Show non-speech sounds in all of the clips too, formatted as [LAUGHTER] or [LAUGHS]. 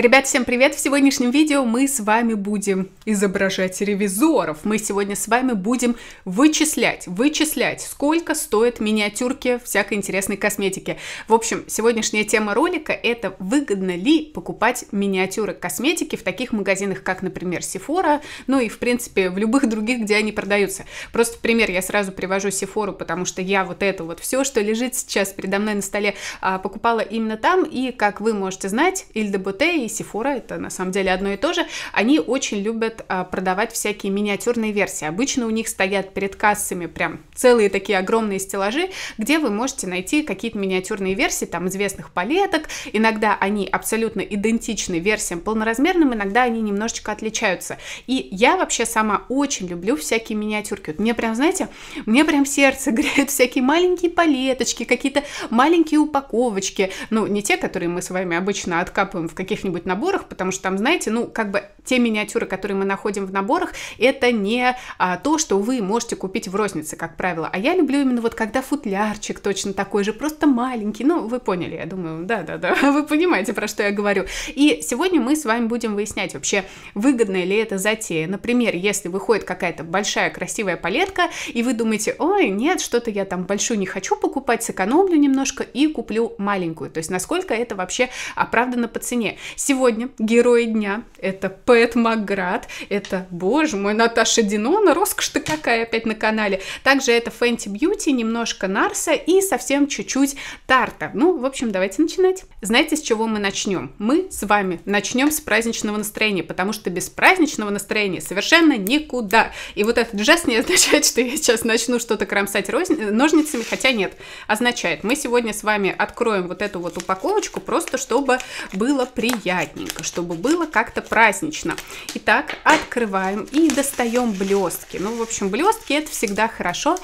Ребят, всем привет! В сегодняшнем видео мы с вами будем изображать ревизоров. Мы сегодня с вами будем вычислять, вычислять, сколько стоят миниатюрки всякой интересной косметики. В общем, сегодняшняя тема ролика – это выгодно ли покупать миниатюры косметики в таких магазинах, как, например, Sephora, ну и, в принципе, в любых других, где они продаются. Просто в пример я сразу привожу Sephora, потому что я вот это вот все, что лежит сейчас передо мной на столе, а, покупала именно там, и, как вы можете знать, Ильда Ботей и Сифора, это на самом деле одно и то же, они очень любят а, продавать всякие миниатюрные версии. Обычно у них стоят перед кассами прям целые такие огромные стеллажи, где вы можете найти какие-то миниатюрные версии там известных палеток. Иногда они абсолютно идентичны версиям полноразмерным, иногда они немножечко отличаются. И я вообще сама очень люблю всякие миниатюрки. Вот мне прям, знаете, мне прям сердце [LAUGHS] греют всякие маленькие палеточки, какие-то маленькие упаковочки. Ну, не те, которые мы с вами обычно откапываем в каких-нибудь каких-нибудь наборах, потому что там, знаете, ну, как бы те миниатюры, которые мы находим в наборах, это не а, то, что вы можете купить в рознице, как правило. А я люблю именно вот когда футлярчик точно такой же, просто маленький. Ну, вы поняли, я думаю, да-да-да, [LAUGHS] вы понимаете, про что я говорю. И сегодня мы с вами будем выяснять вообще, выгодная ли это затея. Например, если выходит какая-то большая красивая палетка, и вы думаете, ой, нет, что-то я там большую не хочу покупать, сэкономлю немножко и куплю маленькую. То есть насколько это вообще оправдано по цене. Сегодня герои дня — это Пэт Макград, это, боже мой, Наташа Динона, роскошь-то какая опять на канале. Также это Фэнти Бьюти, немножко Нарса и совсем чуть-чуть Тарта. Ну, в общем, давайте начинать. Знаете, с чего мы начнем? Мы с вами начнем с праздничного настроения, потому что без праздничного настроения совершенно никуда. И вот этот жест не означает, что я сейчас начну что-то кромсать ножницами, хотя нет, означает. Мы сегодня с вами откроем вот эту вот упаковочку, просто чтобы было приятно приятненько, чтобы было как-то празднично. Итак, открываем и достаем блестки. Ну, в общем, блестки это всегда хорошо.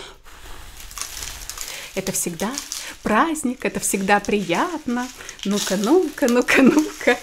Это всегда праздник, это всегда приятно. Ну-ка, ну-ка, ну-ка, ну-ка.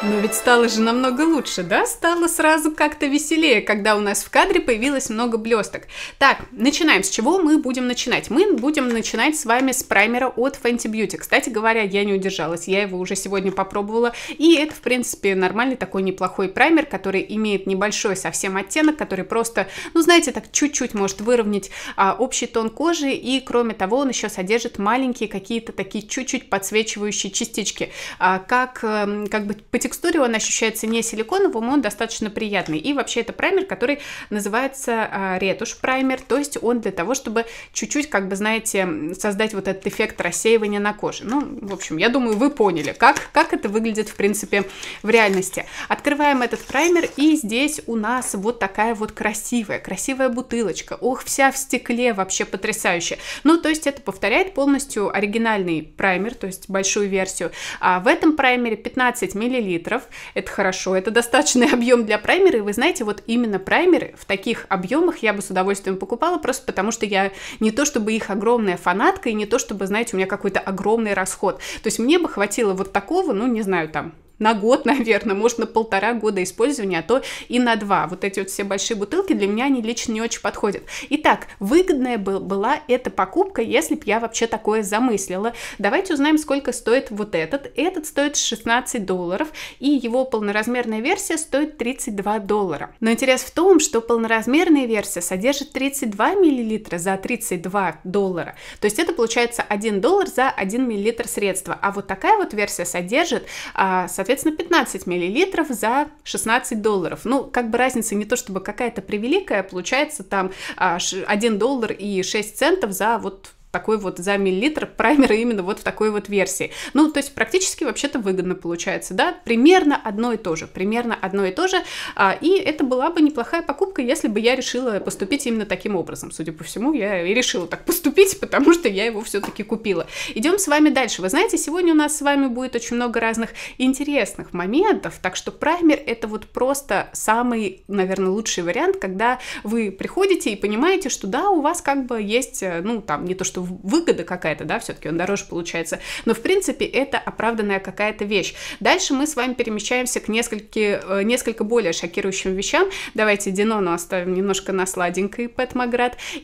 Но ведь стало же намного лучше, да? Стало сразу как-то веселее, когда у нас в кадре появилось много блесток. Так, начинаем. С чего мы будем начинать? Мы будем начинать с вами с праймера от Fenty Beauty. Кстати говоря, я не удержалась, я его уже сегодня попробовала. И это, в принципе, нормальный такой неплохой праймер, который имеет небольшой совсем оттенок, который просто, ну, знаете, так чуть-чуть может выровнять а, общий тон кожи. И, кроме того, он еще содержит маленькие какие-то такие чуть-чуть подсвечивающие частички. А, как, а, как бы потихоньку текстуре он ощущается не силиконовым, он достаточно приятный. И вообще это праймер, который называется а, ретушь праймер, то есть он для того, чтобы чуть-чуть, как бы, знаете, создать вот этот эффект рассеивания на коже. Ну, в общем, я думаю, вы поняли, как, как это выглядит, в принципе, в реальности. Открываем этот праймер, и здесь у нас вот такая вот красивая, красивая бутылочка. Ох, вся в стекле, вообще потрясающе. Ну, то есть это повторяет полностью оригинальный праймер, то есть большую версию. А в этом праймере 15 мл миллилитров. Это хорошо, это достаточный [LAUGHS] объем для праймера. И вы знаете, вот именно праймеры в таких объемах я бы с удовольствием покупала, просто потому что я не то чтобы их огромная фанатка, и не то чтобы, знаете, у меня какой-то огромный расход. То есть мне бы хватило вот такого, ну, не знаю, там, на год, [LAUGHS] наверное, может, на полтора года использования, а то и на два. Вот эти вот все большие бутылки для меня они лично не очень подходят. Итак, выгодная была эта покупка, если бы я вообще такое замыслила. Давайте узнаем, сколько стоит вот этот. Этот стоит 16 долларов, и его полноразмерная версия стоит 32 доллара. Но интерес в том, что полноразмерная версия содержит 32 миллилитра за 32 доллара. То есть это получается 1 доллар за 1 миллилитр средства. А вот такая вот версия содержит, а, соответственно, соответственно, 15 мл за 16 долларов. Ну, как бы разница не то чтобы какая-то превеликая, получается там 1 а, доллар и 6 центов за вот такой вот за миллилитр праймера именно вот в такой вот версии. Ну, то есть практически вообще-то выгодно получается, да, примерно одно и то же, примерно одно и то же, а, и это была бы неплохая покупка, если бы я решила поступить именно таким образом. Судя по всему, я и решила так поступить, [LAUGHS] потому что я его все-таки купила. Идем с вами дальше. Вы знаете, сегодня у нас с вами будет очень много разных интересных моментов, так что праймер это вот просто самый, наверное, лучший вариант, когда вы приходите и понимаете, что да, у вас как бы есть, э, ну, там, не то что что выгода какая-то, да, все-таки он дороже получается. Но, в принципе, это оправданная какая-то вещь. Дальше мы с вами перемещаемся к несколько, э, несколько более шокирующим вещам. Давайте Динону оставим немножко на сладенькой Пэт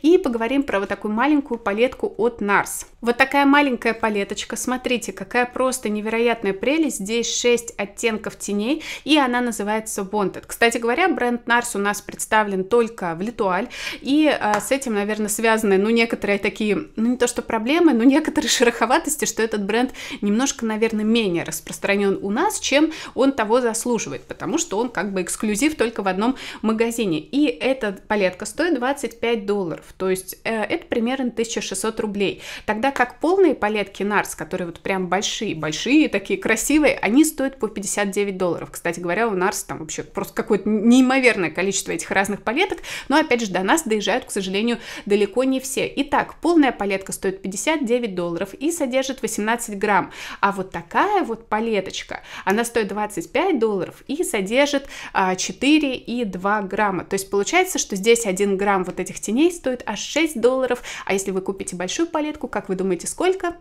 и поговорим про вот такую маленькую палетку от NARS. Вот такая маленькая палеточка, смотрите, какая просто невероятная прелесть. Здесь 6 оттенков теней, и она называется Wanted. Кстати говоря, бренд NARS у нас представлен только в Литуаль, и а, с этим, наверное, связаны, ну, некоторые такие ну не то что проблемы, но некоторые шероховатости, что этот бренд немножко, наверное, менее распространен у нас, чем он того заслуживает, потому что он как бы эксклюзив только в одном магазине. И эта палетка стоит 25 долларов, то есть э, это примерно 1600 рублей. Тогда как полные палетки NARS, которые вот прям большие, большие, такие красивые, они стоят по 59 долларов. Кстати говоря, у NARS там вообще просто какое-то неимоверное количество этих разных палеток, но опять же до нас доезжают, к сожалению, далеко не все. Итак, полная палетка таблетка стоит 59 долларов и содержит 18 грамм. А вот такая вот палеточка, она стоит 25 долларов и содержит 4,2 а, грамма. То есть получается, что здесь 1 грамм вот этих теней стоит аж 6 долларов. А если вы купите большую палетку, как вы думаете, сколько?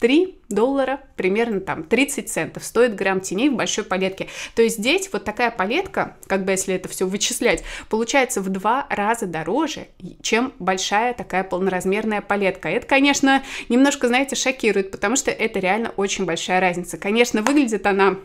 3 доллара, примерно там 30 центов стоит грамм теней в большой палетке. То есть здесь вот такая палетка, как бы если это все вычислять, получается в два раза дороже, чем большая такая полноразмерная палетка. Это, конечно, немножко, знаете, шокирует, потому что это реально очень большая разница. Конечно, выглядит она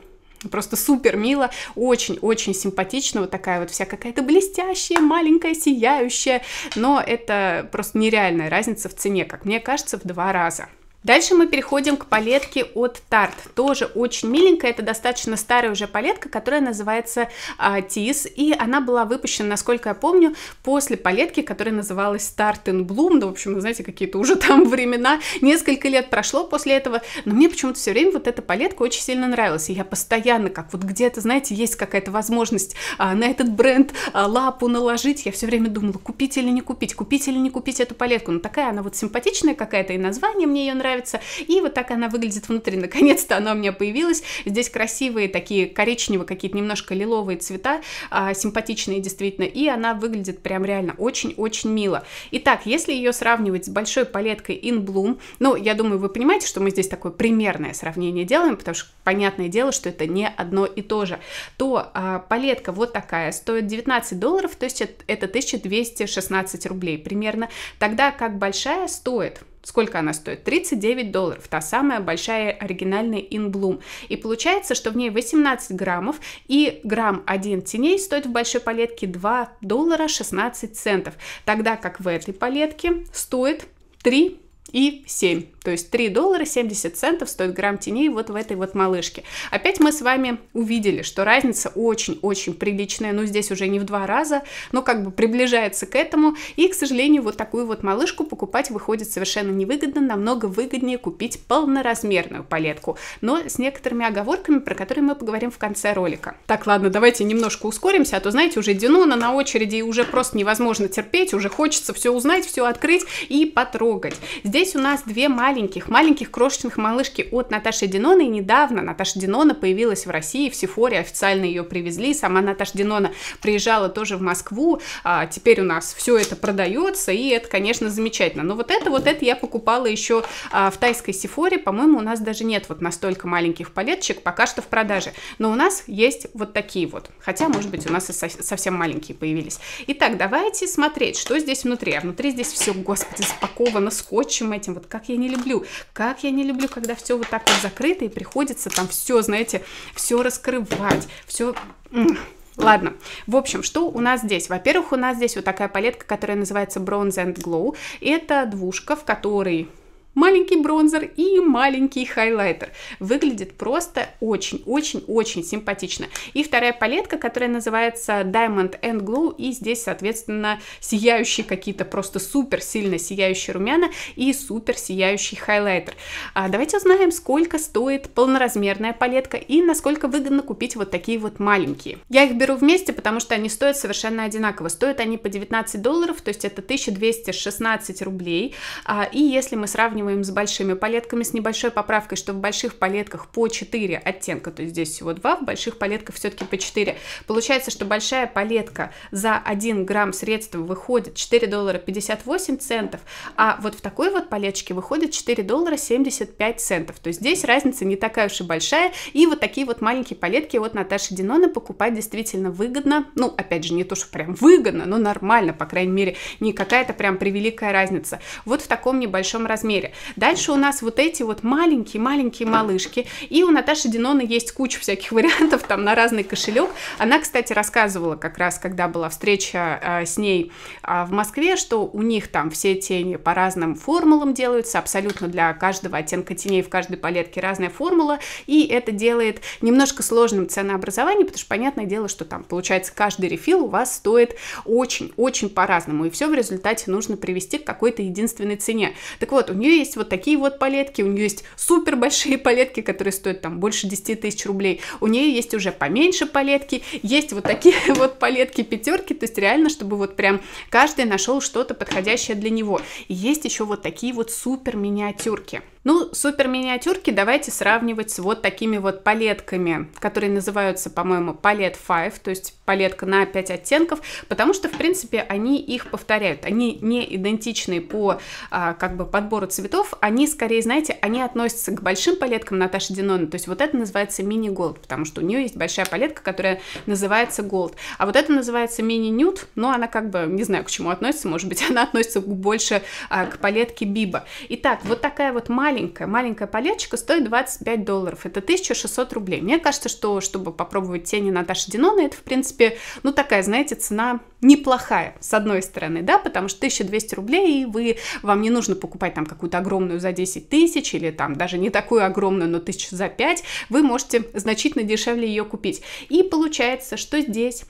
Просто супер мило, очень-очень симпатично, вот такая вот вся какая-то блестящая, маленькая, сияющая, но это просто нереальная разница в цене, как мне кажется, в два раза. Дальше мы переходим к палетке от Tarte. Тоже очень миленькая, это достаточно старая уже палетка, которая называется а, Тис, и она была выпущена, насколько я помню, после палетки, которая называлась Tarte in Bloom, да, в общем, вы знаете, какие-то уже там [LAUGHS] времена, несколько лет прошло после этого, но мне почему-то все время вот эта палетка очень сильно нравилась, и я постоянно, как вот где-то, знаете, есть какая-то возможность а, на этот бренд а, лапу наложить, я все время думала, купить или не купить, купить или не купить эту палетку, но такая она вот симпатичная какая-то, и название мне ее нравится, нравится. И вот так она выглядит внутри. Наконец-то она у меня появилась. Здесь красивые такие коричневые, какие-то немножко лиловые цвета, а, симпатичные действительно. И она выглядит прям реально очень-очень мило. Итак, если ее сравнивать с большой палеткой In Bloom, ну, я думаю, вы понимаете, что мы здесь такое примерное сравнение делаем, потому что понятное дело, что это не одно и то же, то а, палетка вот такая стоит 19 долларов, то есть это 1216 рублей примерно, тогда как большая стоит сколько она стоит? 39 долларов, та самая большая оригинальная In Bloom. И получается, что в ней 18 граммов, и грамм 1 теней стоит в большой палетке 2 доллара 16 центов, тогда как в этой палетке стоит 3 и 7 то есть 3 доллара 70 центов стоит грамм теней вот в этой вот малышке. Опять мы с вами увидели, что разница очень-очень приличная, ну здесь уже не в два раза, но как бы приближается к этому. И, к сожалению, вот такую вот малышку покупать выходит совершенно невыгодно, намного выгоднее купить полноразмерную палетку, но с некоторыми оговорками, про которые мы поговорим в конце ролика. Так, ладно, давайте немножко ускоримся, а то, знаете, уже Динона на очереди, и уже просто невозможно терпеть, уже хочется все узнать, все открыть и потрогать. Здесь у нас две маленькие маленьких, маленьких крошечных малышки от Наташи Динона. И недавно Наташа Динона появилась в России, в Сифоре официально ее привезли. Сама Наташа Динона приезжала тоже в Москву. А, теперь у нас все это продается, и это, конечно, замечательно. Но вот это, вот это я покупала еще а, в тайской Сифоре. По-моему, у нас даже нет вот настолько маленьких палеточек, пока что в продаже. Но у нас есть вот такие вот. Хотя, может быть, у нас и со совсем маленькие появились. Итак, давайте смотреть, что здесь внутри. А внутри здесь все, господи, спаковано скотчем этим. Вот как я не люблю люблю. Как я не люблю, когда все вот так вот закрыто и приходится там все, знаете, все раскрывать, все... Ладно, в общем, что у нас здесь? Во-первых, у нас здесь вот такая палетка, которая называется Bronze and Glow. Это двушка, в которой маленький бронзер и маленький хайлайтер. Выглядит просто очень-очень-очень симпатично. И вторая палетка, которая называется Diamond and Glow, и здесь, соответственно, сияющие какие-то просто супер сильно сияющие румяна и супер сияющий хайлайтер. А давайте узнаем, сколько стоит полноразмерная палетка и насколько выгодно купить вот такие вот маленькие. Я их беру вместе, потому что они стоят совершенно одинаково. Стоят они по 19 долларов, то есть это 1216 рублей. А, и если мы сравним сравниваем с большими палетками с небольшой поправкой, что в больших палетках по 4 оттенка, то есть здесь всего 2, в больших палетках все-таки по 4. Получается, что большая палетка за 1 грамм средства выходит 4 доллара 58 центов, а вот в такой вот палеточке выходит 4 доллара 75 центов. То есть здесь разница не такая уж и большая, и вот такие вот маленькие палетки от Наташи Динона покупать действительно выгодно, ну, опять же, не то, что прям выгодно, но нормально, по крайней мере, не какая-то прям превеликая разница. Вот в таком небольшом размере. Дальше у нас вот эти вот маленькие-маленькие малышки. И у Наташи Динона есть куча всяких [LAUGHS] вариантов там на разный кошелек. Она, кстати, рассказывала как раз, когда была встреча э, с ней э, в Москве, что у них там все тени по разным формулам делаются, абсолютно для каждого оттенка теней в каждой палетке разная формула, и это делает немножко сложным ценообразование, потому что понятное дело, что там получается каждый рефил у вас стоит очень-очень по-разному, и все в результате нужно привести к какой-то единственной цене. Так вот, у нее есть вот такие вот палетки, у нее есть супер большие [LAUGHS] палетки, которые стоят там больше 10 тысяч рублей, у нее есть уже поменьше палетки, есть вот такие [LAUGHS] вот палетки пятерки, то есть реально, чтобы вот прям каждый нашел что-то подходящее для него. И есть еще вот такие вот супер миниатюрки. Ну, супер миниатюрки давайте сравнивать с вот такими вот палетками, которые называются, по-моему, палет 5, то есть палетка на 5 оттенков, потому что, в принципе, они их повторяют. Они не идентичны по а, как бы подбору цветов, они скорее, знаете, они относятся к большим палеткам Наташи Динона, то есть вот это называется мини-голд, потому что у нее есть большая палетка, которая называется голд, а вот это называется мини-нюд, но она как бы, не знаю, к чему относится, может быть, [LAUGHS] она относится больше а, к палетке Биба. Итак, вот такая вот маленькая маленькая, маленькая палеточка стоит 25 долларов, это 1600 рублей. Мне кажется, что чтобы попробовать тени Наташи Динона, это, в принципе, ну такая, знаете, цена неплохая, с одной стороны, да, потому что 1200 рублей, и вы, вам не нужно покупать там какую-то огромную за 10 тысяч, или там даже не такую огромную, но тысяч за 5, вы можете значительно дешевле ее купить. И получается, что здесь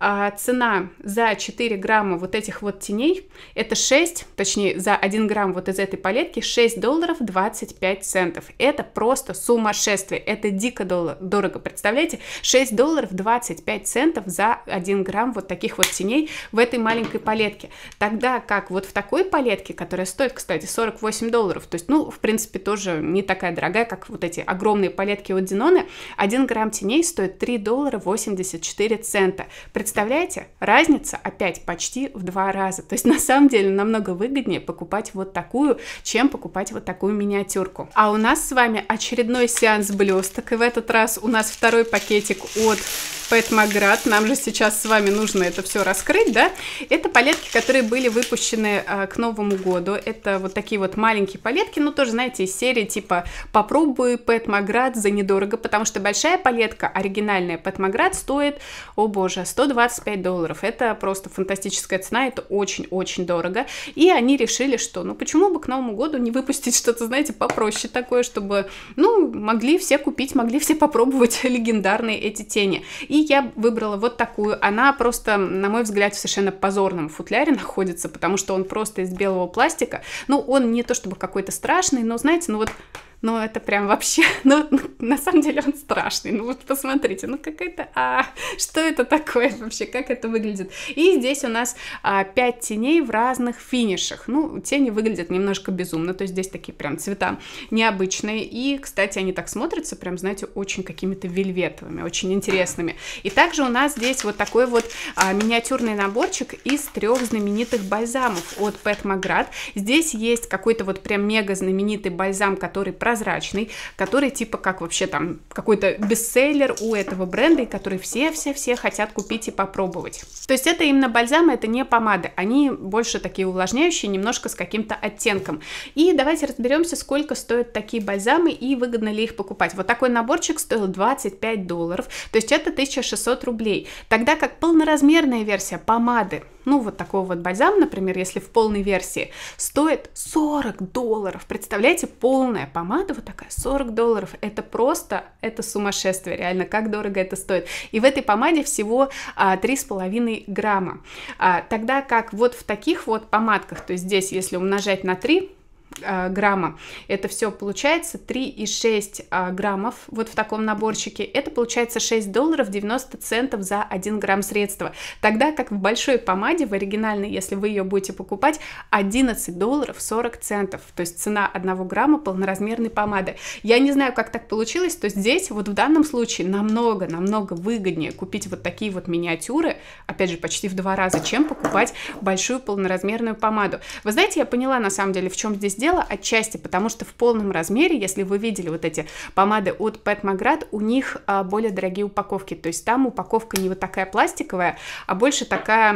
а, цена за 4 грамма вот этих вот теней, это 6, точнее, за 1 грамм вот из этой палетки 6 долларов 20 25 центов. Это просто сумасшествие, это дико дорого. Представляете, 6 долларов 25 центов за 1 грамм вот таких вот теней в этой маленькой палетке. Тогда как вот в такой палетке, которая стоит, кстати, 48 долларов, то есть, ну, в принципе, тоже не такая дорогая, как вот эти огромные палетки от Динона, 1 грамм теней стоит 3 доллара 84 цента. Представляете, разница опять почти в два раза. То есть, на самом деле, намного выгоднее покупать вот такую, чем покупать вот такую меня миниатюрку. А у нас с вами очередной сеанс блесток, и в этот раз у нас второй пакетик от Пэт Нам же сейчас с вами нужно это все раскрыть, да? Это палетки, которые были выпущены а, к Новому году. Это вот такие вот маленькие палетки, ну тоже, знаете, из серии типа «Попробуй Пэт за недорого», потому что большая палетка, оригинальная Пэт стоит, о боже, 125 долларов. Это просто фантастическая цена, это очень-очень дорого. И они решили, что ну почему бы к Новому году не выпустить что-то, знаете, попроще такое, чтобы, ну, могли все купить, могли все попробовать [LAUGHS] легендарные эти тени. И я выбрала вот такую. Она просто, на мой взгляд, в совершенно позорном футляре [LAUGHS] находится, потому что он просто из белого пластика. Ну, он не то чтобы какой-то страшный, но, знаете, ну вот но ну, это прям вообще, [LAUGHS] ну, на самом деле он страшный, ну вот посмотрите, ну какая-то, а что это такое вообще, как это выглядит? И здесь у нас а, 5 теней в разных финишах, ну, тени выглядят немножко безумно, то есть здесь такие прям цвета необычные, и, кстати, они так смотрятся, прям, знаете, очень какими-то вельветовыми, очень интересными. И также у нас здесь вот такой вот а, миниатюрный наборчик из трех знаменитых бальзамов от Пэт Маград. Здесь есть какой-то вот прям мега знаменитый бальзам, который прозрачный, который типа как вообще там какой-то бестселлер у этого бренда, и который все-все-все хотят купить и попробовать. То есть это именно бальзамы, а это не помады, они больше такие увлажняющие, немножко с каким-то оттенком. И давайте разберемся, сколько стоят такие бальзамы и выгодно ли их покупать. Вот такой наборчик стоил 25 долларов, то есть это 1600 рублей, тогда как полноразмерная версия помады ну, вот такого вот бальзам, например, если в полной версии, стоит 40 долларов. Представляете, полная помада помада вот такая 40 долларов. Это просто, это сумасшествие, реально, как дорого это стоит. И в этой помаде всего а, три с половиной грамма. А, тогда как вот в таких вот помадках, то есть здесь, если умножать на 3, а, грамма. Это все получается 3,6 а, граммов вот в таком наборчике. Это получается 6 долларов 90 центов за 1 грамм средства. Тогда как в большой помаде, в оригинальной, если вы ее будете покупать, 11 долларов 40 центов. То есть цена 1 грамма полноразмерной помады. Я не знаю, как так получилось, то здесь вот в данном случае намного-намного выгоднее купить вот такие вот миниатюры, опять же, почти в два раза, чем покупать большую полноразмерную помаду. Вы знаете, я поняла на самом деле, в чем здесь дело тела отчасти, потому что в полном размере, если вы видели вот эти помады от Pet Magrat, у них а, более дорогие упаковки, то есть там упаковка не вот такая пластиковая, а больше такая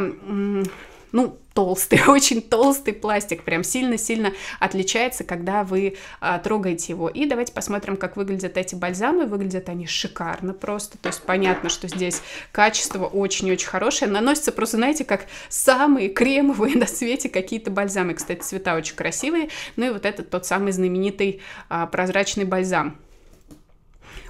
ну, толстый, [LAUGHS] очень толстый пластик, прям сильно-сильно отличается, когда вы а, трогаете его. И давайте посмотрим, как выглядят эти бальзамы. Выглядят они шикарно просто, то есть понятно, что здесь качество очень-очень хорошее. Наносится просто, знаете, как самые кремовые [LAUGHS] на свете какие-то бальзамы. Кстати, цвета очень красивые. Ну и вот этот тот самый знаменитый а, прозрачный бальзам.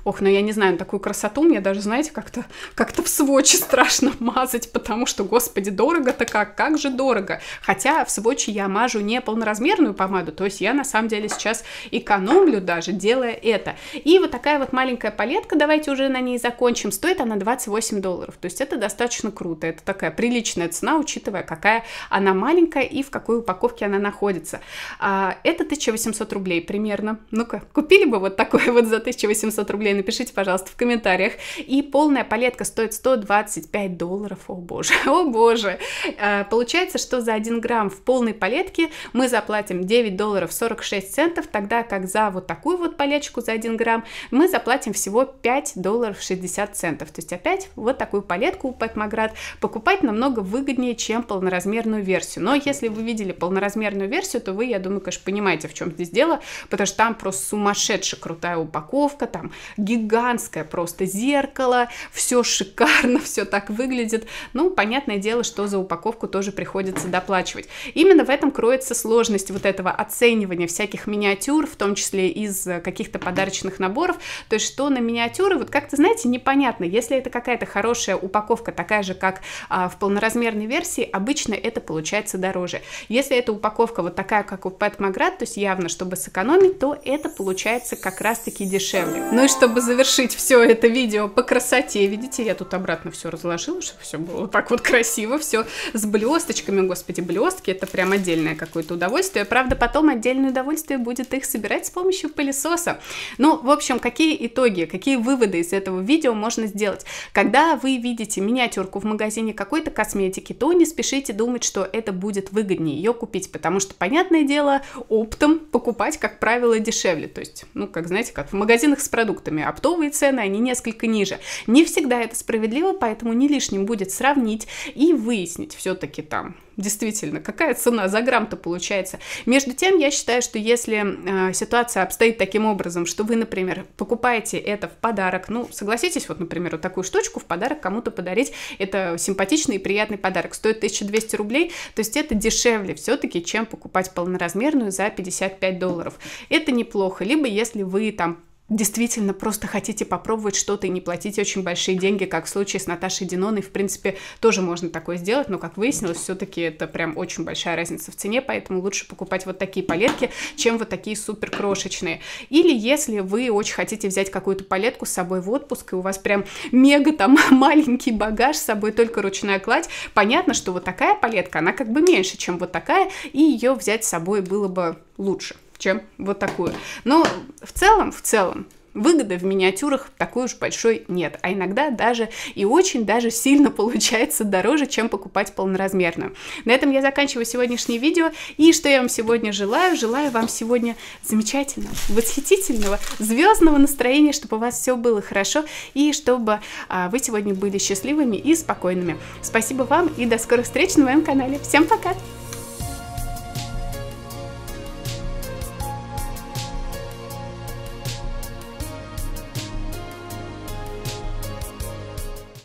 Ох, ну я не знаю, такую красоту мне даже, знаете, как-то как, -то, в свочи [LAUGHS] страшно мазать, потому что, господи, дорого-то как, как же дорого. Хотя в свочи я мажу не полноразмерную помаду, то есть я на самом деле сейчас экономлю даже, делая это. И вот такая вот маленькая палетка, давайте уже на ней закончим, стоит она 28 долларов, то есть это достаточно круто, это такая приличная цена, учитывая, какая она маленькая и в какой упаковке она находится. А, это 1800 рублей примерно. Ну-ка, купили бы вот такое вот за 1800 рублей рублей, напишите, пожалуйста, в комментариях. И полная палетка стоит 125 долларов, о боже, [LAUGHS] о боже. Э, получается, что за 1 грамм в полной палетке мы заплатим 9 долларов 46 центов, тогда как за вот такую вот палечку за 1 грамм мы заплатим всего 5 долларов 60 центов. То есть опять вот такую палетку у Пэтмоград покупать намного выгоднее, чем полноразмерную версию. Но если вы видели полноразмерную версию, то вы, я думаю, конечно, понимаете, в чем здесь дело, потому что там просто сумасшедшая крутая упаковка, там гигантское просто зеркало, все шикарно, [LAUGHS] все так выглядит. Ну, понятное дело, что за упаковку тоже приходится доплачивать. Именно в этом кроется сложность вот этого оценивания всяких миниатюр, в том числе из э, каких-то подарочных наборов. То есть, что на миниатюры, вот как-то, знаете, непонятно. Если это какая-то хорошая упаковка, такая же, как а, в полноразмерной версии, обычно это получается дороже. Если эта упаковка вот такая, как у Pet Magrat, то есть явно, чтобы сэкономить, то это получается как раз-таки дешевле. Ну и чтобы чтобы завершить все это видео по красоте, видите, я тут обратно все разложила, чтобы все было так вот красиво, все с блесточками, господи, блестки, это прям отдельное какое-то удовольствие, правда, потом отдельное удовольствие будет их собирать с помощью пылесоса. Ну, в общем, какие итоги, какие выводы из этого видео можно сделать? Когда вы видите миниатюрку в магазине какой-то косметики, то не спешите думать, что это будет выгоднее ее купить, потому что, понятное дело, оптом покупать, как правило, дешевле, то есть, ну, как знаете, как в магазинах с продуктами, рыночными. Оптовые цены, они несколько ниже. Не всегда это справедливо, поэтому не лишним будет сравнить и выяснить все-таки там, действительно, какая цена за грамм-то получается. Между тем, я считаю, что если э, ситуация обстоит таким образом, что вы, например, покупаете это в подарок, ну, согласитесь, вот, например, вот такую штучку в подарок кому-то подарить, это симпатичный и приятный подарок, стоит 1200 рублей, то есть это дешевле все-таки, чем покупать полноразмерную за 55 долларов. Это неплохо, либо если вы там действительно просто хотите попробовать что-то и не платите очень большие деньги, как в случае с Наташей Диноной, в принципе, тоже можно такое сделать, но, как выяснилось, все-таки это прям очень большая разница в цене, поэтому лучше покупать вот такие палетки, чем вот такие супер крошечные. Или если вы очень хотите взять какую-то палетку с собой в отпуск, и у вас прям мега там [LAUGHS] маленький багаж, с собой только ручная кладь, понятно, что вот такая палетка, она как бы меньше, чем вот такая, и ее взять с собой было бы лучше чем вот такую. Но в целом, в целом, выгоды в миниатюрах такой уж большой нет, а иногда даже и очень даже сильно [LAUGHS] получается дороже, чем покупать полноразмерную. На этом я заканчиваю сегодняшнее видео, и что я вам сегодня желаю? Желаю вам сегодня замечательного, восхитительного, звездного настроения, чтобы у вас все было хорошо, и чтобы а, вы сегодня были счастливыми и спокойными. Спасибо вам, и до скорых встреч на моем канале. Всем пока!